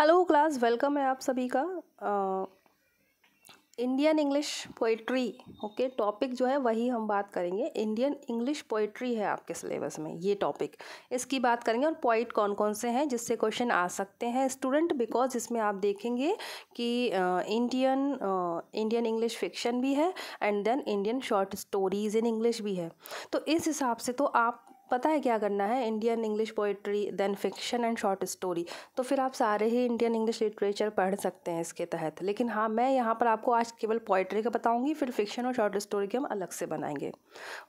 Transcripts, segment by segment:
Hello class welcome है आप सभी का Indian English poetry okay topic जो है वही हम बात करेंगे इंडियन इंग्लिश पोइट्री है आपके सिलेबस में ये टॉपिक इसकी बात करेंगे और पोइट कौन कौन से हैं जिससे क्वेश्चन आ सकते हैं स्टूडेंट बिकॉज इसमें आप देखेंगे कि इंडियन इंडियन इंग्लिश फिक्शन भी है and then Indian short stories in English भी है तो इस हिसाब से तो आप पता है क्या करना है Indian English poetry then fiction and short story तो फिर आप सारे ही इंडियन इंग्लिश लिटरेचर पढ़ सकते हैं इसके तहत लेकिन हाँ मैं यहाँ पर आपको आज केवल पोइट्री का बताऊँगी फिर फिक्शन और शॉर्ट स्टोरी के हम अलग से बनाएंगे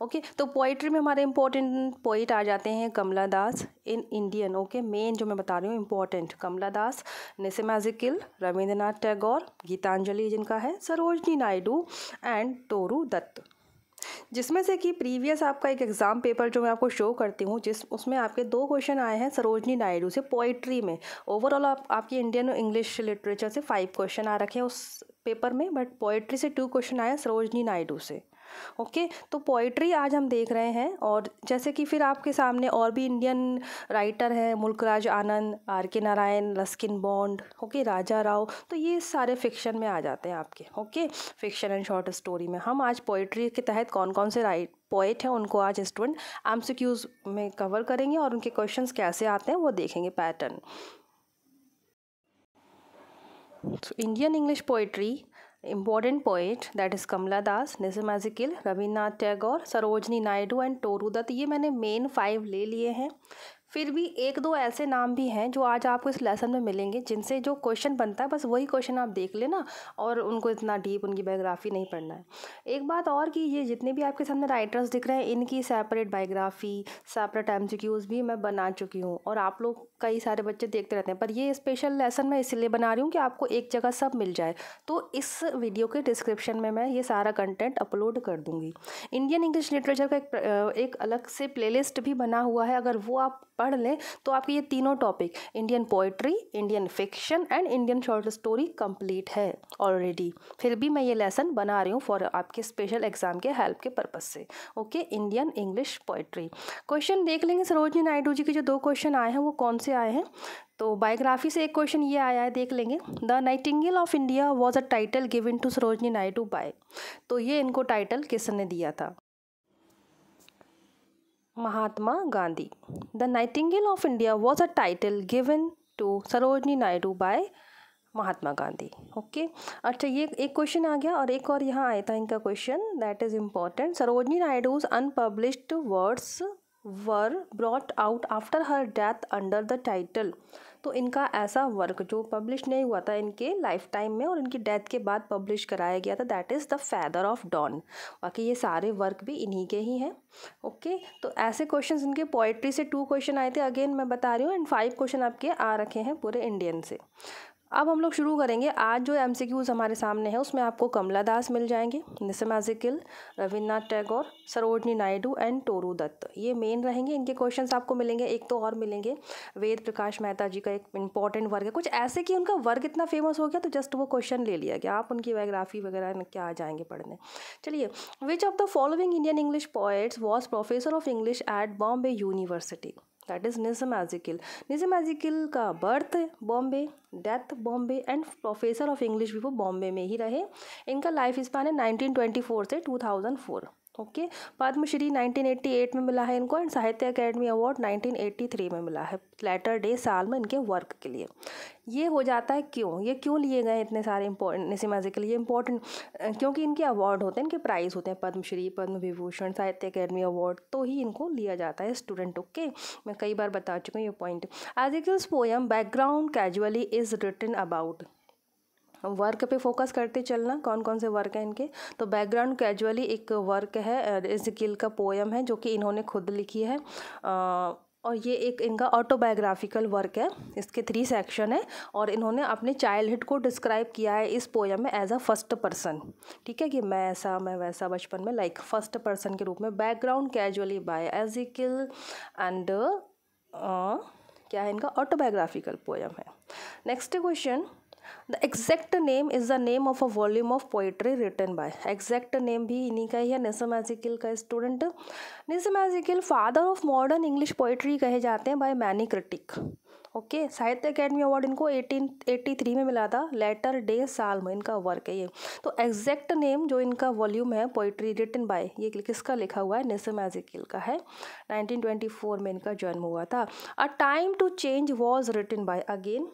ओके तो पोइट्री में हमारे इंपॉर्टेंट पोइट आ जाते हैं Kamala Das in Indian okay main जो मैं बता रही हूँ इंपॉर्टेंट कमला दास निसिमा जिकिल रविंद्रनाथ टैगोर गीतांजलि जिनका है सरोजनी नायडू एंड टोरू दत्त जिसमें से कि प्रीवियस आपका एक एग्ज़ाम पेपर जो मैं आपको शो करती हूँ जिस उसमें आपके दो क्वेश्चन आए हैं सरोजनी नायडू से पोइट्री में ओवरऑल आप आपकी इंडियन और इंग्लिश लिटरेचर से फाइव क्वेश्चन आ रखे हैं उस पेपर में बट पोइट्री से टू क्वेश्चन आए हैं सरोजनी नायडू से ओके तो पोइट्री आज हम देख रहे हैं और जैसे कि फिर आपके सामने और भी इंडियन राइटर हैं Mulk Raj Anand R K Narayan Ruskin Bond okay Raja Rao तो ये सारे फिक्शन में आ जाते हैं आपके okay fiction and short story में हम आज पोइट्री के तहत कौन कौन से राइट पोइट हैं उनको आज स्टूडेंट एम में कवर करेंगे और उनके क्वेश्चन कैसे आते हैं वो देखेंगे pattern Indian English poetry important poet that is Kamala Das Nisim Ezekiel Rabindranath Tagore Sarojini Naidu and Toru Dutt ये मैंने मेन फाइव ले लिए हैं फिर भी एक दो ऐसे नाम भी हैं जो आज आपको इस लेसन में मिलेंगे जिनसे जो क्वेश्चन बनता है बस वही क्वेश्चन आप देख लेना और उनको इतना डीप उनकी बायोग्राफी नहीं पढ़ना है एक बात और कि ये जितने भी आपके सामने राइटर्स दिख रहे हैं इनकी सेपरेट बायोग्राफी सेपरेट एम भी मैं बना चुकी हूँ और आप लोग कई सारे बच्चे देखते रहते हैं पर ये स्पेशल लेसन मैं इसलिए बना रही हूँ कि आपको एक जगह सब मिल जाए तो इस वीडियो के डिस्क्रिप्शन में मैं ये सारा कंटेंट अपलोड कर दूँगी इंडियन इंग्लिश लिटरेचर का एक, एक अलग से प्लेलिस्ट भी बना हुआ है अगर वो आप पढ़ लें तो आपके ये तीनों topic Indian poetry Indian fiction and Indian short story complete है ऑलरेडी फिर भी मैं ये लेसन बना रही हूँ फॉर आपके स्पेशल एग्ज़ाम के हेल्प के पर्पज़ से okay Indian English poetry question देख लेंगे सरोजनी नायडू जी के जो दो क्वेश्चन आए हैं वो कौन से से आए हैं तो बायोग्राफी से एक क्वेश्चन ये आया है देख लेंगे the nightingale of India was a title given to Sarojini Naidu by तो ये इनको टाइटल किसने दिया था Mahatma Gandhi the nightingale of India was a title given to Sarojini Naidu by Mahatma Gandhi okay अच्छा ये एक क्वेश्चन आ गया और एक और यहाँ आया था इनका question that is important Sarojini Naidu's unpublished words were brought out after her death under the title तो इनका ऐसा वर्क जो पब्लिश नहीं हुआ था इनके लाइफ टाइम में और इनकी डेथ के बाद पब्लिश कराया गया था that is the feather of dawn बाकी ये सारे वर्क भी इन्हीं के ही हैं ओके okay? तो ऐसे क्वेश्चन इनके पोइट्री से टू क्वेश्चन आए थे अगेन मैं बता रही हूँ एंड फाइव क्वेश्चन आपके आ रखे हैं पूरे इंडियन से अब हम लोग शुरू करेंगे आज जो एम हमारे सामने हैं उसमें आपको कमला दास मिल जाएंगे निसमा जिकिल रविन्द्रनाथ टैगोर सरोजनी नायडू एंड टोरू दत्त ये मेन रहेंगे इनके क्वेश्चन आपको मिलेंगे एक तो और मिलेंगे वेद प्रकाश मेहता जी का एक इंपॉर्टेंट वर्ग है कुछ ऐसे कि उनका वर्ग इतना फेमस हो गया तो जस्ट वो क्वेश्चन ले लिया गया आप उनकी बायोग्राफी वगैरह क्या आ जाएंगे पढ़ने चलिए which of the following Indian English poets was professor of English at Bombay university that is Nissim Ezekiel Nissim Ezekiel का birth Bombay death Bombay and professor of English भी वो बॉम्बे में ही रहे इनका लाइफ स्पान है 1924 से 2004 ओके पद्मश्री 1988 में मिला है इनको एंड साहित्य अकेडमी अवार्ड 1983 में मिला है लेटर डे साल में इनके वर्क के लिए ये हो जाता है क्यों ये क्यों लिए गए इतने सारे इंपॉर्टेंट सिमाजी के लिए इम्पोर्टेंट क्योंकि इनके अवार्ड होते हैं इनके प्राइज़ होते हैं पद्मश्री पद्म विभूषण साहित्य अकेडमी अवार्ड तो ही इनको लिया जाता है स्टूडेंट ओके मैं कई बार बता चुकी हूँ ये point Ezekiel's poem background casually is written about work पे फोकस करते चलना कौन कौन से वर्क हैं इनके तो बैकग्राउंड कैजुअली एक वर्क है इजकिल का पोएम है जो कि इन्होंने खुद लिखी है आ, और ये एक इनका ऑटोबायोग्राफिकल वर्क है इसके थ्री सेक्शन है और इन्होंने अपने चाइल्डहुड को डिस्क्राइब किया है इस पोयम में एज अ फर्स्ट पर्सन ठीक है कि मैं ऐसा मैं वैसा बचपन में लाइक फर्स्ट पर्सन के रूप में background casually by Ezekiel and क्या है इनका ऑटोबायोग्राफिकल पोयम है next question the exact name is the name of a volume of poetry written by exact name भी इन्हीं का ही है निसम एजिकल का student Nissim Ezekiel father of modern English poetry कहे जाते हैं by many critic okay Sahitya Akademi award इनको एटीन एटी थ्री में मिला था लेटर डे साल में इनका वर्क है ये तो एग्जैक्ट नेम जो इनका वॉल्यूम है पोइट्री रिटन बाय ये किसका लिखा हुआ है निसम एजिकल का है 1924 में इनका जन्म हुआ था a time to change was written by again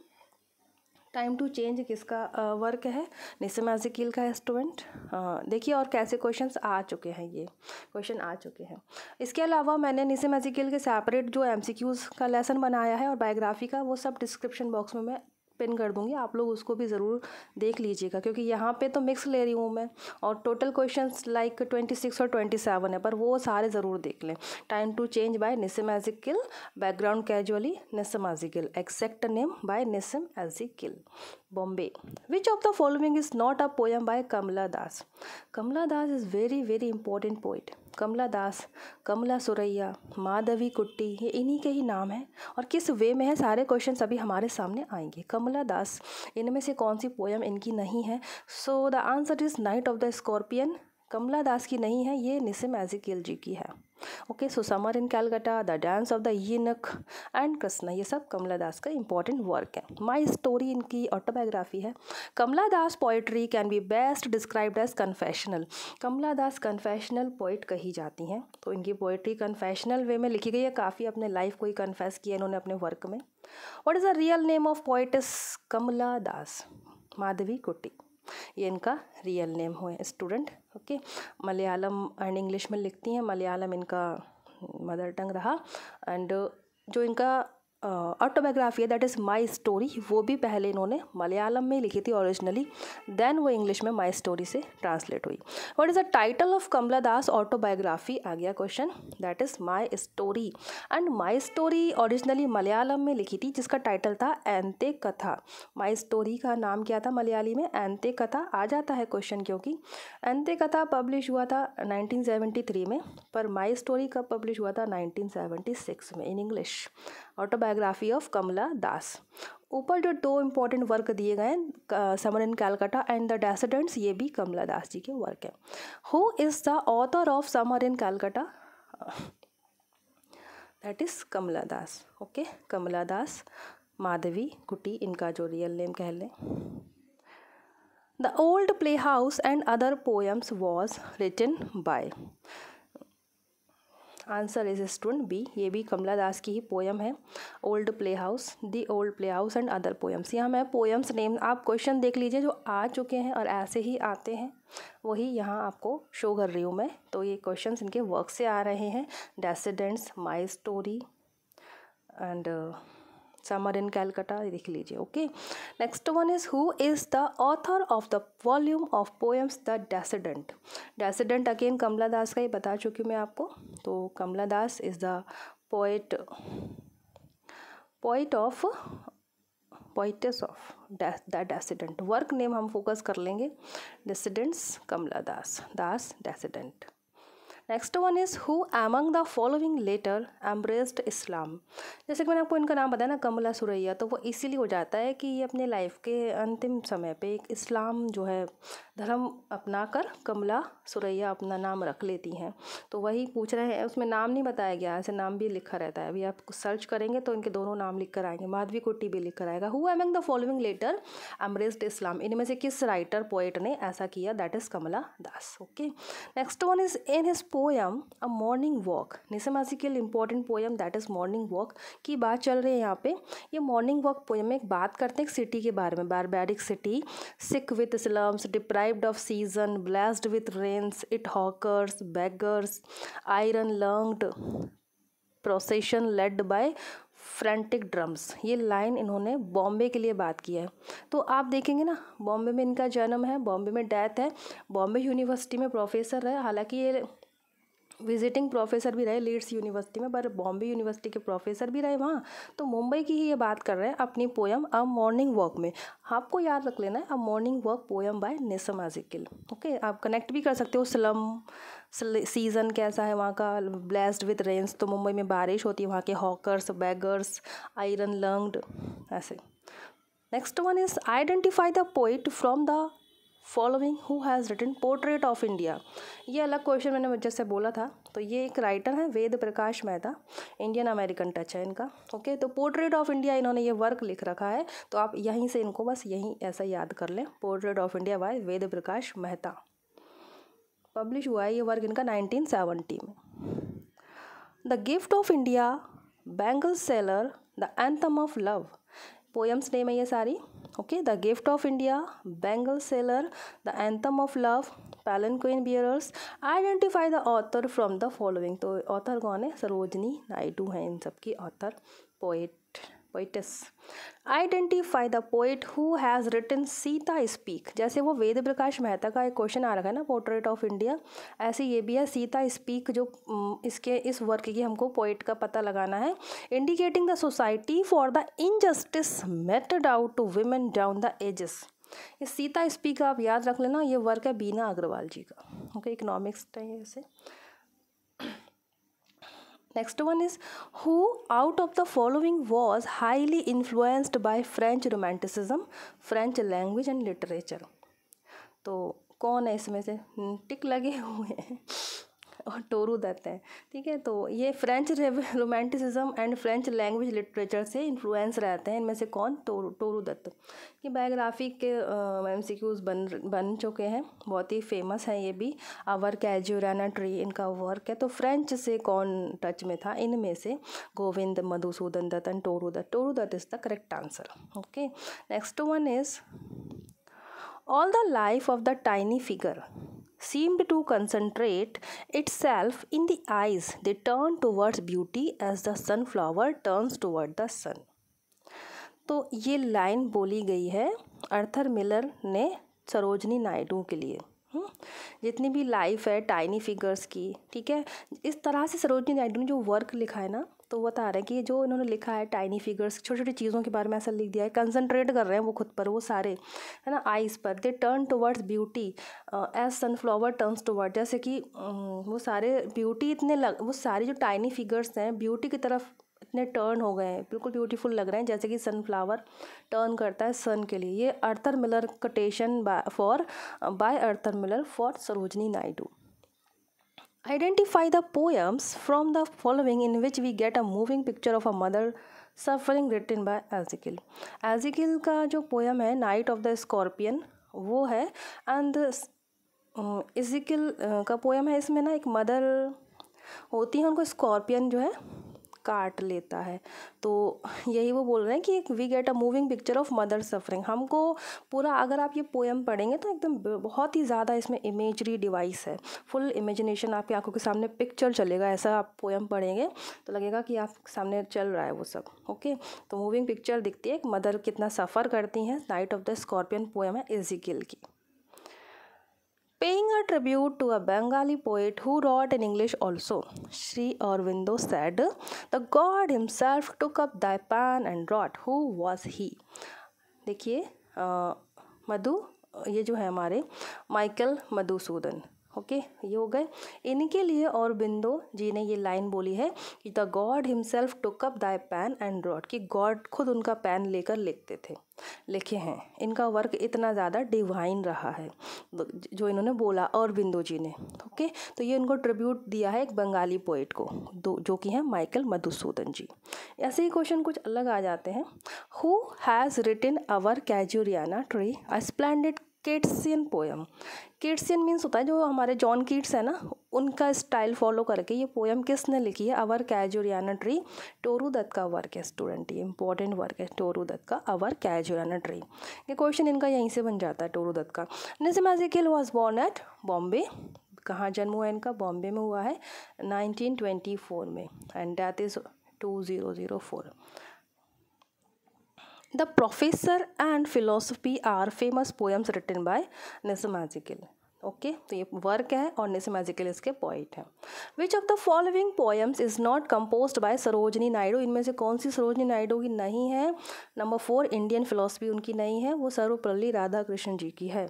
time to change किसका वर्क है निसम एजिकील का स्टूडेंट देखिए और कैसे क्वेश्चन आ चुके हैं ये क्वेश्चन आ चुके हैं इसके अलावा मैंने निसम एजिकील के सेपरेट जो एम का लेसन बनाया है और बायोग्राफी का वो सब डिस्क्रिप्शन बॉक्स में मैं पिन कर दूंगी आप लोग उसको भी ज़रूर देख लीजिएगा क्योंकि यहाँ पे तो मिक्स ले रही हूँ मैं और total questions like twenty six और ट्वेंटी सेवन है पर वो सारे ज़रूर देख लें time to change by Nissim Ezekiel background casually Nissim Ezekiel exact name by Nissim Ezekiel Bombay which of the following is not a poem by Kamala Das Kamala Das is very very important poet Kamala Das Kamala Suraiya Madhavi Kutty ये इन्हीं के ही नाम हैं और किस वे में है सारे क्वेश्चन अभी हमारे सामने आएंगे कमला दास इनमें से कौन सी पोयम इनकी नहीं है so the answer is night of the scorpion Kamala Das की नहीं है ये निसम एजिकल जी की है okay so summer in Calcutta the dance of the eunuch and Krishna ये सब कमला दास का इंपॉर्टेंट वर्क है माई स्टोरी इनकी ऑटोबायोग्राफी है Kamala Das poetry can be best described as confessional Kamala Das confessional poet कही जाती हैं तो इनकी पोइट्री कन्फेशनल वे में लिखी गई है काफ़ी अपने लाइफ को ही कन्फेस किया इन्होंने अपने वर्क में what is the real name of poetess Kamala Das Madhavi Kutty ये इनका रियल नेम हुए student okay Malayalam and English में लिखती हैं मलयालम इनका मदर टंग रहा एंड जो इनका ऑटोबायोग्राफी है दैट इज़ माई स्टोरी वो भी पहले इन्होंने मलयालम में लिखी थी ओरिजिनली देन वो इंग्लिश में माई स्टोरी से ट्रांसलेट हुई what is the title of Kamala Das autobiography आ गया question that is my story and my story originally Malayalam में लिखी थी जिसका टाइटल था एंते कथा माई स्टोरी का नाम क्या था मलयाली में एंते कथा आ जाता है क्वेश्चन क्योंकि एंते कथा पब्लिश हुआ था थ्री में पर माई स्टोरी कब पब्लिश हुआ था सिक्स में in English autobio biography of Kamala Das ऊपर जो दो इम्पॉर्टेंट वर्क दिए गए हैं summer in Calcutta and the descendants ये भी कमला दास जी के वर्क हैं who is the author of summer in Calcutta that is Kamala Das okay Kamala Das Madhavi Kutty इनका जो रियल नेम कह लें the old playhouse and other poems was written by answer is student B ये भी कमला दास की ही पोयम है old playhouse the old playhouse and other poems यहाँ मैं पोयम्स नेम आप क्वेश्चन देख लीजिए जो आ चुके हैं और ऐसे ही आते हैं वही यहाँ आपको शो कर रही हूँ मैं तो ये क्वेश्चन इनके वर्क से आ रहे हैं descendants my story and uh, summer in Calcutta लिख लीजिए okay next one is who is the author of the volume of poems the descendant descendant again Kamala Das का ही बता चुकी हूँ मैं आपको तो Kamala Das is the poet poet of poets of the descendant work name हम फोकस कर लेंगे descendants Kamala Das Das descendant next one is who among the following later embraced Islam जैसे कि मैंने आपको इनका नाम बताया ना कमला सुरैया तो वो इसीलिए हो जाता है कि ये अपने लाइफ के अंतिम समय पे एक इस्लाम जो है धर्म अपना कर कमला सुरैया अपना नाम रख लेती हैं तो वही पूछ रहे हैं उसमें नाम नहीं बताया गया ऐसे नाम भी लिखा रहता है अभी आप सर्च करेंगे तो इनके दोनों नाम लिख कर आएंगे माधवी कुट्टी भी लिख कर आएगा who among the following later embraced Islam इनमें से किस राइटर पोइट ने ऐसा किया that is Kamala Das okay next one is in his poem a morning walk Nissim Ezekiel important poem that is morning walk की बात चल रही है यहाँ पे ये मॉर्निंग वॉक पोएम में एक बात करते हैं एक सिटी के बारे में barbaric city sick with slums deprived of season blessed with rains it hawkers beggars iron lunged procession led by frantic drums ये लाइन इन्होंने बॉम्बे के लिए बात की है तो आप देखेंगे ना बॉम्बे में इनका जन्म है बॉम्बे में डेथ है बॉम्बे यूनिवर्सिटी में प्रोफेसर है हालांकि ये विजिटिंग प्रोफेसर भी रहे लीड्स यूनिवर्सिटी में पर बॉम्बे यूनिवर्सिटी के प्रोफेसर भी रहे वहाँ तो मुंबई की ही ये बात कर रहे हैं अपनी पोयम अ मॉर्निंग वॉक में आपको याद रख लेना है a morning walk poem by Nissim Ezekiel okay आप कनेक्ट भी कर सकते हो स्लम सीज़न कैसा है वहाँ का ब्लेस्ड विथ रेंस तो मुंबई में बारिश होती है वहाँ के हॉकर्स बैगर्स आयरन लंग्ड ऐसे next one is identify the poet from the following who has written portrait of India ये अलग क्वेश्चन मैंने जैसे बोला था तो ये एक राइटर है Ved Prakash Mehta Indian American touch है इनका ओके तो पोर्ट्रेट ऑफ इंडिया इन्होंने ये वर्क लिख रखा है तो आप यहीं से इनको बस यहीं ऐसा याद कर लें portrait of India by Ved Prakash Mehta publish हुआ है ये वर्क इनका नाइनटीन सेवनटी में the gift of India bangle seller the anthem of love poems name है ये सारी okay the gift of India bangle seller the anthem of love palanquin bearers identify the author from the following तो author कौन है सरोजनी नायडू हैं इन सब की author poet poetess identify the poet who has written Sita speak जैसे वो वेद प्रकाश मेहता का एक क्वेश्चन आ रखा है ना पोर्ट्रेट ऑफ इंडिया ऐसे ये भी है सीता स्पीक जो इसके इस वर्क की हमको पोइट का पता लगाना है indicating the society for the injustice meted out to women down the ages ये सीता स्पीक आप याद रख लेना ये वर्क है बीना अग्रवाल जी का ओके इकोनॉमिक्स टाइम से next one is who out of the following was highly influenced by French romanticism French language and literature तो कौन है इसमें से हम्म, टिक लगे हुए हैं और टोरू दत्त है ठीक है तो ये French romanticism and French language literature से इन्फ्लुएंस रहते हैं इनमें से कौन टोरू टोरू दत्त ये बायोग्राफी के एम सी क्यूज़ बन बन चुके हैं बहुत ही फेमस हैं ये भी आवर कैजुराना ट्री इनका वर्क है तो फ्रेंच से कौन टच में था इनमें से Govind Madhusudan Dutt and Toru Dutt Toru Dutt is the correct answer okay next one is all the life of the tiny figure seemed to concentrate itself in the eyes. They turned towards beauty as the sunflower turns toward the sun. तो ये line बोली गई है अर्थर Miller ने सरोजनी नायडू के लिए जितनी भी लाइफ है टाइनी फिगर्स की ठीक है इस तरह से सरोजनी नायडू ने जो वर्क लिखा है ना तो वो बता रहे हैं कि जो इन्होंने लिखा है टाइनी फिगर्स छोटी छोटी चीज़ों के बारे में ऐसा लिख दिया है कंसनट्रेट कर रहे हैं वो खुद पर वो सारे है ना आइज़ पर they turn towards beauty as sunflower turns toward जैसे कि वो सारे ब्यूटी इतने लग वो सारे जो टाइनी फिगर्स हैं ब्यूटी की तरफ इतने टर्न हो गए हैं बिल्कुल ब्यूटीफुल लग रहे हैं जैसे कि सनफ्लावर टर्न करता है सन के लिए ये Arthur Miller quotation for by Arthur Miller for Sarojini Naidu Identify the poems from the following in which we get a moving picture of a mother suffering written by Ezekiel Ezekiel का जो पोएम है नाइट ऑफ द स्कॉर्पियन वो है and Ezekiel um, uh, का poem है इसमें ना एक मदर होती है उनको स्कॉर्पियन जो है काट लेता है तो यही वो बोल रहे हैं कि we get a moving picture of mother suffering हमको पूरा अगर आप ये पोएम पढ़ेंगे तो एकदम बहुत ही ज़्यादा इसमें इमेजरी डिवाइस है फुल इमेजिनेशन आपकी आंखों के सामने पिक्चर चलेगा ऐसा आप पोएम पढ़ेंगे तो लगेगा कि आप सामने चल रहा है वो सब ओके तो मूविंग पिक्चर दिखती है एक मदर कितना सफ़र करती हैं night of the scorpion poem है इजिकिल की Paying a tribute to a Bengali poet who wrote in English also, Sri Aurobindo said, The God himself took up thy pan and wrought. Who was he? देखिए मधु ये जो है हमारे Michael Madhusudan okay okay, ये हो गए इनके लिए और बिंदो जी ने ये लाइन बोली है कि the god himself took up thy pen and rod कि गॉड खुद उनका पैन लेकर लिखते थे लिखे हैं इनका वर्क इतना ज़्यादा डिवाइन रहा है जो इन्होंने बोला और बिंदु जी ने ओके okay, तो ये इनको ट्रिब्यूट दिया है एक बंगाली पोइट को दो जो कि है माइकल मधुसूदन जी ऐसे ही क्वेश्चन कुछ अलग आ जाते हैं who has written our casuarina tree a splendid Keatsian poem Keatsian means होता है जो हमारे जॉन कीट्स है ना उनका स्टाइल फॉलो करके ये पोएम किसने लिखी है our casuarina tree Toru Dutt का वर्क है स्टूडेंट ये इंपॉर्टेंट वर्क है टोरू दत्त का अवर कैजुरियाना ट्री ये क्वेश्चन इनका यहीं से बन जाता है टोरू दत्त का Nissim Ezekiel was born at Bombay कहाँ जन्म हुआ इनका बॉम्बे में हुआ है फोर में and death is two zero zero four The Professor and Philosophy are famous poems written by Nisimagical. Okay तो ये वर्क है और निसमेजिकल इसके पॉइंट हैं which of the following poems is not compose by Sarojini Naidu इनमें से कौन सी सरोजनी नायडू की नहीं है नंबर फोर इंडियन फिलोसफी उनकी नहीं है वो सर्वपल्ली राधा कृष्ण जी की है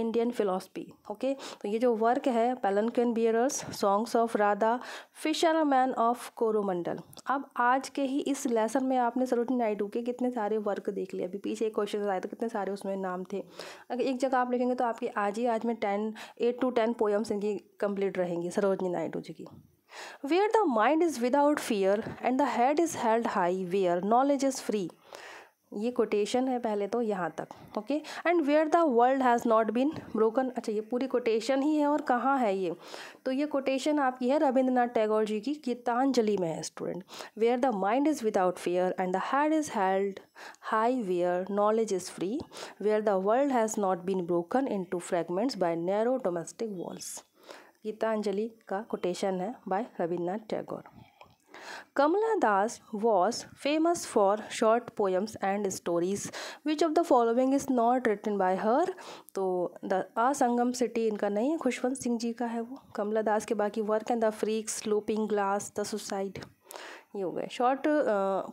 इंडियन फिलोसफी ओके तो ये जो वर्क है palanquin bearers songs of Radha fisher man of Coromandel अब आज के ही इस लेसन में आपने सरोजनी नायडू के कितने सारे वर्क देख लिए अभी पीछे एक क्वेश्चन आया था कितने सारे उसमें नाम थे अगर एक जगह आप लिखेंगे तो आपके आज ही आज में ten eight two ten poems इनकी कंप्लीट रहेंगी सरोजनी नायडू जी की where the mind is without fear and the head is held high where knowledge is free ये कोटेशन है पहले तो यहाँ तक okay and where the world has not been broken अच्छा ये पूरी कोटेशन ही है और कहाँ है ये तो ये कोटेशन आपकी है रविंद्रनाथ टैगोर जी की गीतांजलि में है student where the mind is without fear and the head is held high where knowledge is free where the world has not been broken into fragments by narrow domestic walls Gitanjali का quotation है by Rabindranath Tagore Kamala Das was famous for short poems and stories. Which of the following is not written by her? तो the असंगम city इनका नहीं है खुशवंत सिंह जी का है वो कमला दास के बाकी work and the freaks looking glass the suicide ये हो गए शॉर्ट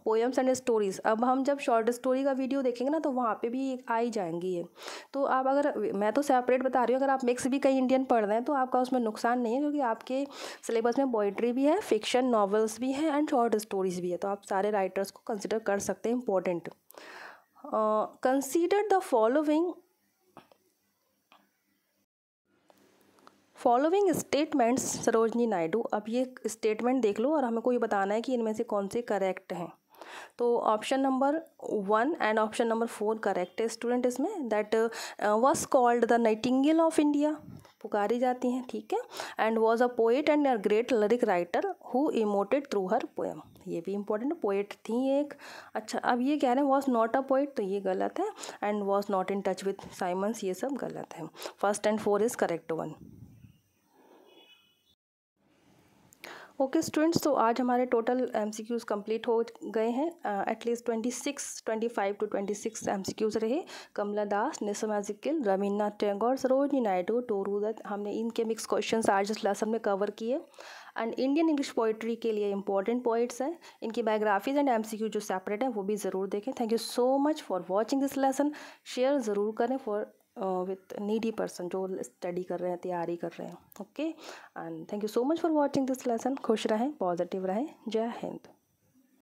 पोएम्स एंड स्टोरीज़ अब हम जब शॉर्ट स्टोरी का वीडियो देखेंगे ना तो वहाँ पे भी आ ही जाएंगी ये तो आप अगर मैं तो सेपरेट बता रही हूँ अगर आप मिक्स भी कई इंडियन पढ़ रहे हैं तो आपका उसमें नुकसान नहीं है क्योंकि आपके सिलेबस में पोइट्री भी है फिक्शन नॉवल्स भी हैं एंड शॉर्ट स्टोरीज़ भी है तो आप सारे राइटर्स को कंसिडर कर सकते हैं important consider the following following statements Sarojini Naidu अब ये स्टेटमेंट देख लो और हमें को ये बताना है कि इनमें से कौन से करेक्ट हैं तो option number one and option number four correct है स्टूडेंट इसमें that was called the nightingale of India पुकारी जाती हैं ठीक है and was a poet and a great lyric writer who emoted through her poem ये भी इंपॉर्टेंट पोएट थी एक अच्छा अब ये कह रहे हैं वॉज नॉट अ पोएट तो ये गलत है and was not in touch with Symons ये सब गलत है first and four is correct one okay students तो आज हमारे टोटल एम सी क्यूज़ कम्प्लीट हो गए हैं at least twenty six twenty five to twenty six M C Qs रहे कमला दास निसमा जिकिल रमीना टैगोर सरोजनी नायडू टोरू दत्त हमने इनके मिक्स क्वेश्चन आज इस लेसन में कवर किए एंड इंडियन इंग्लिश पोइट्री के लिए इंपॉर्टेंट पोइट्स हैं इनकी बायोग्राफीज एंड क्यू जो सेपरेट हैं वो भी ज़रूर देखें thank you so much for watching this lesson share ज़रूर करें फॉर विथ नीडी पर्सन जो स्टडी कर रहे हैं तैयारी कर रहे हैं okay and thank you so much for watching this lesson खुश रहें पॉजिटिव रहें जय हिंद